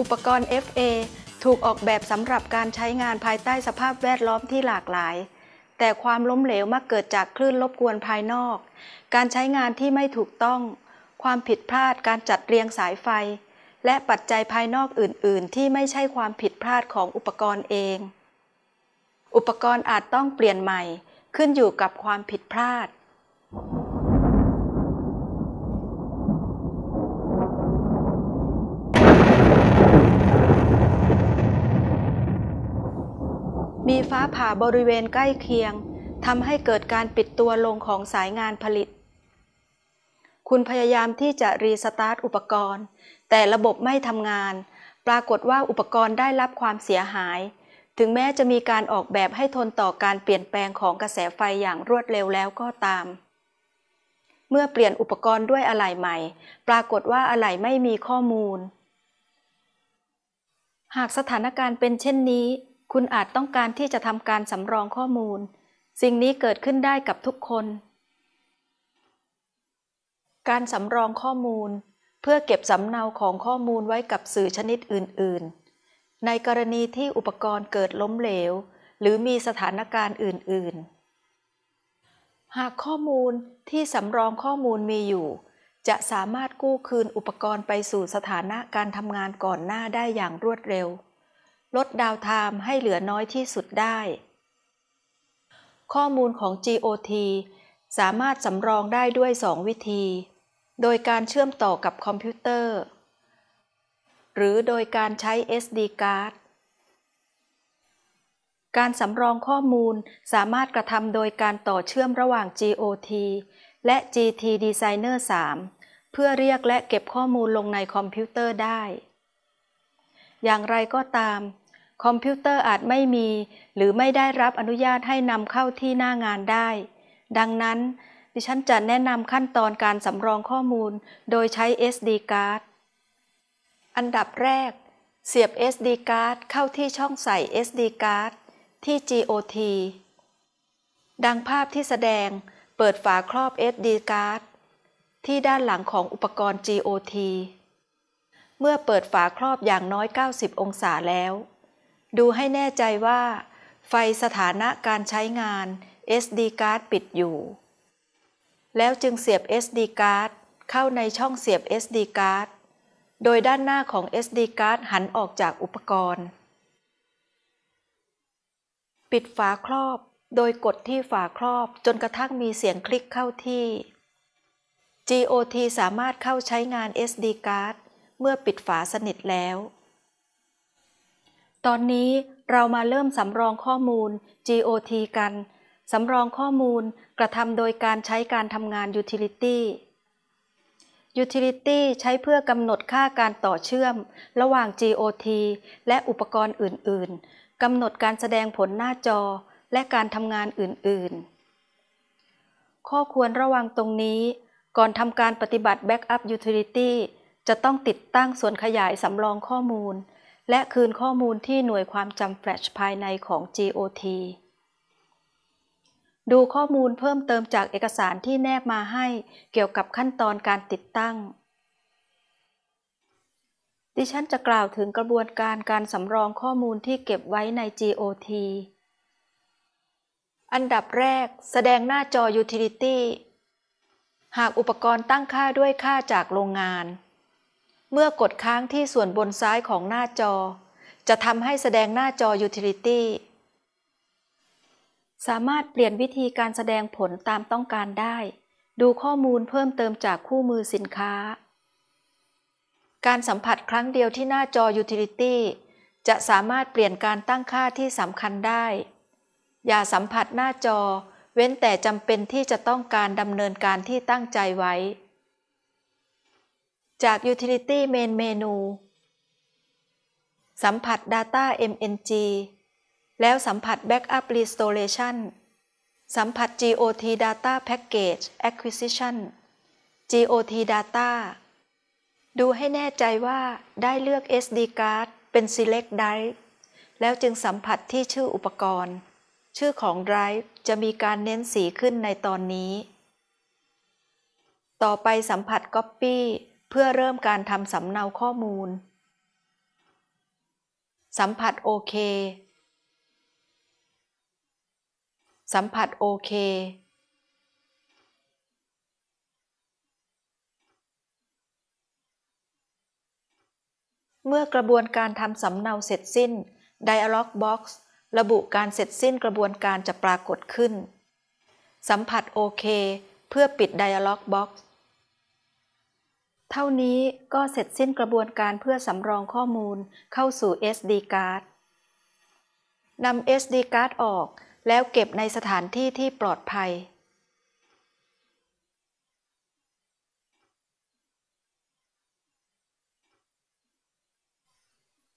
อุปกรณ์ FA ถูกออกแบบสำหรับการใช้งานภายใต้สภาพแวดล้อมที่หลากหลาย แต่ความล้มเหลวมักเกิดจากคลื่นรบกวนภายนอก การใช้งานที่ไม่ถูกต้อง ความผิดพลาดการจัดเรียงสายไฟ และปัจจัยภายนอกอื่น ๆ ที่ไม่ใช่ความผิดพลาดของอุปกรณ์เอง อุปกรณ์อาจต้องเปลี่ยนใหม่ขึ้นอยู่กับความผิดพลาดมีฟ้าผ่าบริเวณใกล้เคียงทำให้เกิดการปิดตัวลงของสายงานผลิต คุณพยายามที่จะรีสตาร์ทอุปกรณ์ แต่ระบบไม่ทำงาน ปรากฏว่าอุปกรณ์ได้รับความเสียหาย ถึงแม้จะมีการออกแบบให้ทนต่อการเปลี่ยนแปลงของกระแสไฟอย่างรวดเร็วแล้วก็ตาม เมื่อเปลี่ยนอุปกรณ์ด้วยอะไหล่ใหม่ ปรากฏว่าอะไหล่ไม่มีข้อมูล หากสถานการณ์เป็นเช่นนี้คุณอาจต้องการที่จะทำการสำรองข้อมูล สิ่งนี้เกิดขึ้นได้กับทุกคน การสำรองข้อมูลเพื่อเก็บสำเนาของข้อมูลไว้กับสื่อชนิดอื่น ๆ ในกรณีที่อุปกรณ์เกิดล้มเหลว หรือมีสถานการณ์อื่น ๆ หากข้อมูลที่สำรองข้อมูลมีอยู่ จะสามารถกู้คืนอุปกรณ์ไปสู่สถานะการทำงานก่อนหน้าได้อย่างรวดเร็วลดดาวไทม์ให้เหลือน้อยที่สุดได้ ข้อมูลของ GOT สามารถสำรองได้ด้วย 2 วิธี โดยการเชื่อมต่อกับคอมพิวเตอร์ หรือโดยการใช้ SD card การสำรองข้อมูลสามารถกระทำโดยการต่อเชื่อมระหว่าง GOT และ GT Designer 3 เพื่อเรียกและเก็บข้อมูลลงในคอมพิวเตอร์ได้ อย่างไรก็ตามคอมพิวเตอร์อาจไม่มีหรือไม่ได้รับอนุญาตให้นำเข้าที่หน้างานได้ ดังนั้น ดิฉันจะแนะนำขั้นตอนการสำรองข้อมูลโดยใช้ SD card อันดับแรก เสียบ SD card เข้าที่ช่องใส่ SD card ที่ GOT ดังภาพที่แสดงเปิดฝาครอบ SD card ที่ด้านหลังของอุปกรณ์ GOT เมื่อเปิดฝาครอบอย่างน้อย 90 องศาแล้วดูให้แน่ใจว่า ไฟสถานะการใช้งาน SD card ปิดอยู่ แล้วจึงเสียบ SD card เข้าในช่องเสียบ SD card โดยด้านหน้าของ SD card หันออกจากอุปกรณ์ ปิดฝาครอบ โดยกดที่ฝาครอบจนกระทั่งมีเสียงคลิกเข้าที่ GOT สามารถเข้าใช้งาน SD card เมื่อปิดฝาสนิทแล้วตอนนี้เรามาเริ่มสำรองข้อมูล GOT กัน สำรองข้อมูลกระทำโดยการใช้การทำงาน Utility Utility ใช้เพื่อกำหนดค่าการต่อเชื่อม ระหว่าง GOT และอุปกรณ์อื่นๆกำหนดการแสดงผลหน้าจอ และการทำงานอื่นๆ ข้อควรระวังตรงนี้ ก่อนทำการปฏิบัติ Backup Utility จะต้องติดตั้งส่วนขยายสำรองข้อมูลและคืนข้อมูลที่หน่วยความจำแฟลชภายในของ GOT ดูข้อมูลเพิ่มเติมจากเอกสารที่แนบมาให้เกี่ยวกับขั้นตอนการติดตั้ง ดิฉันจะกล่าวถึงกระบวนการการสำรองข้อมูลที่เก็บไว้ใน GOT อันดับแรกแสดงหน้าจอ Utility หากอุปกรณ์ตั้งค่าด้วยค่าจากโรงงานเมื่อกดค้างที่ส่วนบนซ้ายของหน้าจอจะทำให้แสดงหน้าจอ Utility สามารถเปลี่ยนวิธีการแสดงผลตามต้องการได้ ดูข้อมูลเพิ่มเติมจากคู่มือสินค้า การสัมผัสครั้งเดียวที่หน้าจอ Utility จะสามารถเปลี่ยนการตั้งค่าที่สำคัญได้ อย่าสัมผัสหน้าจอ เว้นแต่จำเป็นที่จะต้องการดำเนินการที่ตั้งใจไว้จาก Utility Main Menu สัมผัส Data MNG แล้วสัมผัส Backup Restoration สัมผัส GOT Data Package Acquisition GOT Data ดูให้แน่ใจว่าได้เลือก SD card เป็น Select Drive แล้วจึงสัมผัสที่ชื่ออุปกรณ์ ชื่อของ Drive จะมีการเน้นสีขึ้นในตอนนี้ ต่อไปสัมผัส Copy เพื่อเริ่มการทำสำเนาข้อมูล สัมผัสโอเค สัมผัสโอเค เมื่อกระบวนการทำสำเนาเสร็จสิ้น Dialog Box ระบุการเสร็จสิ้นกระบวนการจะปรากฏขึ้น สัมผัสโอเคเพื่อปิด Dialog Box เท่านี้ก็เสร็จสิ้นกระบวนการเพื่อสำรองข้อมูลเข้าสู่ SD card นำ SD card ออกแล้วเก็บในสถานที่ที่ปลอดภัย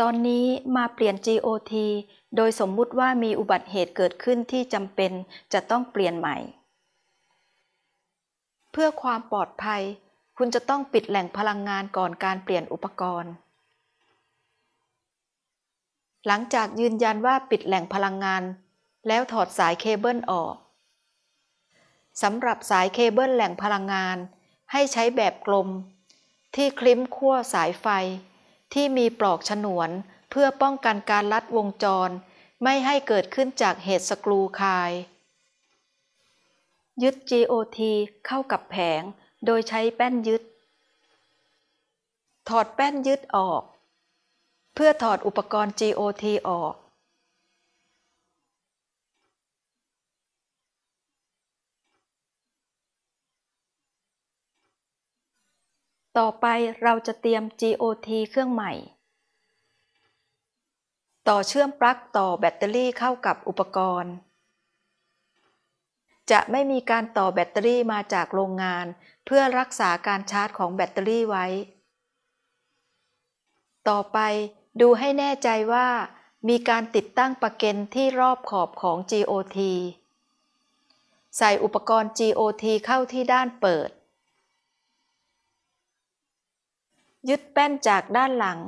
ตอนนี้มาเปลี่ยน GOT โดยสมมุติว่ามีอุบัติเหตุเกิดขึ้นที่จำเป็นจะต้องเปลี่ยนใหม่ เพื่อความปลอดภัยคุณจะต้องปิดแหล่งพลังงานก่อนการเปลี่ยนอุปกรณ์ หลังจากยืนยันว่าปิดแหล่งพลังงาน แล้วถอดสายเคเบิลออกสำหรับสายเคเบิลแหล่งพลังงาน ให้ใช้แบบกลม ที่คลิ้มขั้วสายไฟ ที่มีปลอกฉนวนเพื่อป้องกันการลัดวงจร ไม่ให้เกิดขึ้นจากเหตุสกรูคาย ยึด GOT เข้ากับแผงโดยใช้แป้นยึด ถอดแป้นยึดออก เพื่อถอดอุปกรณ์ GOT ออก ต่อไปเราจะเตรียม GOT เครื่องใหม่ ต่อเชื่อมปลั๊กต่อแบตเตอรี่เข้ากับอุปกรณ์จะไม่มีการต่อแบตเตอรี่มาจากโรงงาน เพื่อรักษาการชาร์จของแบตเตอรี่ไว้ ต่อไปดูให้แน่ใจว่า มีการติดตั้งประเก็นที่รอบขอบของ GOT ใส่อุปกรณ์ GOT เข้าที่ด้านเปิด ยึดแป้นจากด้านหลัง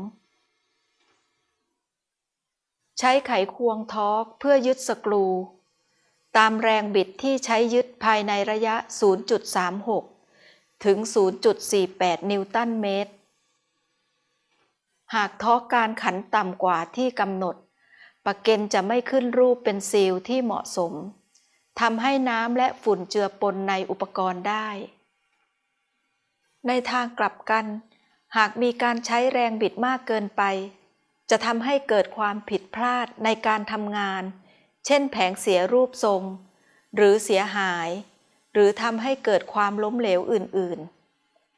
ใช้ไขควงทอร์กเพื่อยึดสกรูตามแรงบิดที่ใช้ยึดภายในระยะ 0.36 ถึง 0.48 นิวตันเมตร หากท้อการขันต่ำกว่าที่กำหนดปะเกนจะไม่ขึ้นรูปเป็นซีลที่เหมาะสม ทำให้น้ำและฝุ่นเจือปนในอุปกรณ์ได้ ในทางกลับกัน หากมีการใช้แรงบิดมากเกินไป จะทำให้เกิดความผิดพลาดในการทำงานเช่นแผงเสียรูปทรง หรือเสียหาย หรือทำให้เกิดความล้มเหลวอื่น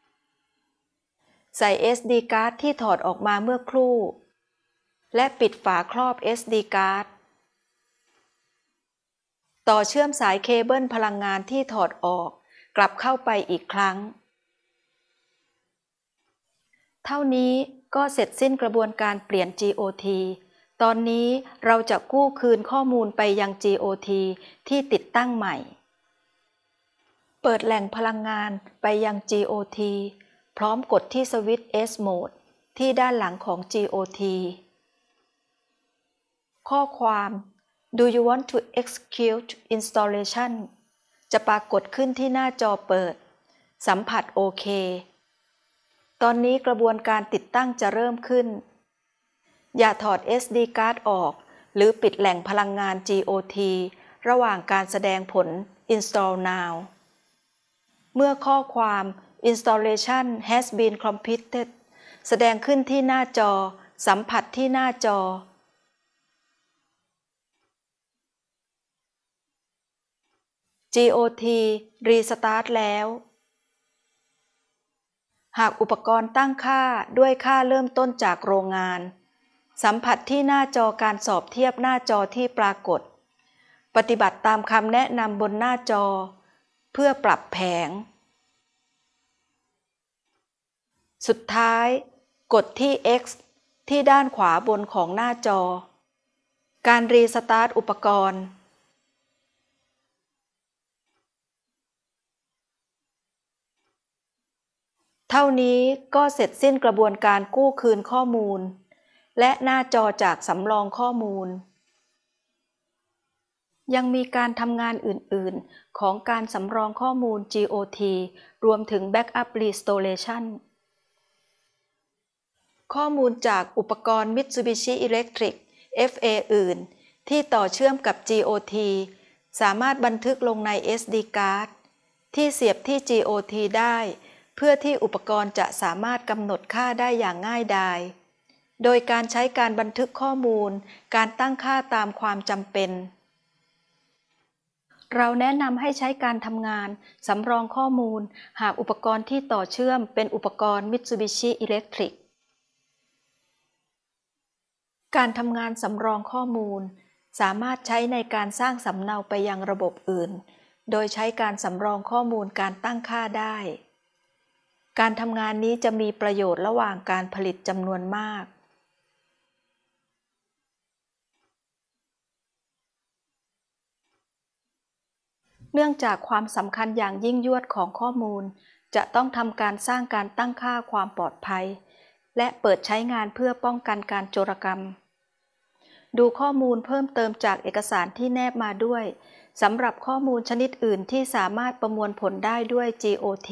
ๆ ใส่ SD card ที่ถอดออกมาเมื่อครู่ และปิดฝาครอบ SD card ต่อเชื่อมสายเคเบิลพลังงานที่ถอดออก กลับเข้าไปอีกครั้ง เท่านี้ก็เสร็จสิ้นกระบวนการเปลี่ยน GOT ตอนนี้เราจะกู้คืนข้อมูลไปยัง GOT ที่ติดตั้งใหม่ เปิดแหล่งพลังงานไปยัง GOT พร้อมกดที่สวิตช์ S Mode ที่ด้านหลังของ GOT ข้อความ Do you want to execute installation จะปรากฏขึ้นที่หน้าจอเปิด สัมผัสโอเค ตอนนี้กระบวนการติดตั้งจะเริ่มขึ้นอย่าถอด SD card ออก หรือปิดแหล่งพลังงาน GOT ระหว่างการแสดงผล Install Now เมื่อข้อความ Installation has been completed แสดงขึ้นที่หน้าจอ สัมผัสที่หน้าจอ GOT รีสตาร์ทแล้ว หากอุปกรณ์ตั้งค่าด้วยค่าเริ่มต้นจากโรงงานสัมผัสที่หน้าจอการสอบเทียบหน้าจอที่ปรากฏ ปฏิบัติตามคำแนะนำบนหน้าจอเพื่อปรับแผง สุดท้ายกดที่ X ที่ด้านขวาบนของหน้าจอ การรีสตาร์ทอุปกรณ์ เท่านี้ก็เสร็จสิ้นกระบวนการกู้คืนข้อมูลและหน้าจอจากสำรองข้อมูล ยังมีการทำงานอื่นๆ ของการสำรองข้อมูล GOT รวมถึง Backup Restoration ข้อมูลจากอุปกรณ์ Mitsubishi Electric FA อื่น ที่ต่อเชื่อมกับ GOT สามารถบันทึกลงใน SD card ที่เสียบที่ GOT ได้ เพื่อที่อุปกรณ์จะสามารถกำหนดค่าได้อย่างง่ายดายโดยการใช้การบันทึกข้อมูล การตั้งค่าตามความจำเป็น เราแนะนำให้ใช้การทำงานสำรองข้อมูล หากอุปกรณ์ที่ต่อเชื่อมเป็นอุปกรณ์ Mitsubishi Electric การทำงานสำรองข้อมูล สามารถใช้ในการสร้างสำเนาไปยังระบบอื่น โดยใช้การสำรองข้อมูลการตั้งค่าได้ การทำงานนี้จะมีประโยชน์ระหว่างการผลิตจำนวนมากเนื่องจากความสำคัญอย่างยิ่งยวดของข้อมูล จะต้องทำการสร้างการตั้งค่าความปลอดภัย และเปิดใช้งานเพื่อป้องกันการโจรกรรม ดูข้อมูลเพิ่มเติมจากเอกสารที่แนบมาด้วย สำหรับข้อมูลชนิดอื่นที่สามารถประมวลผลได้ด้วย GOT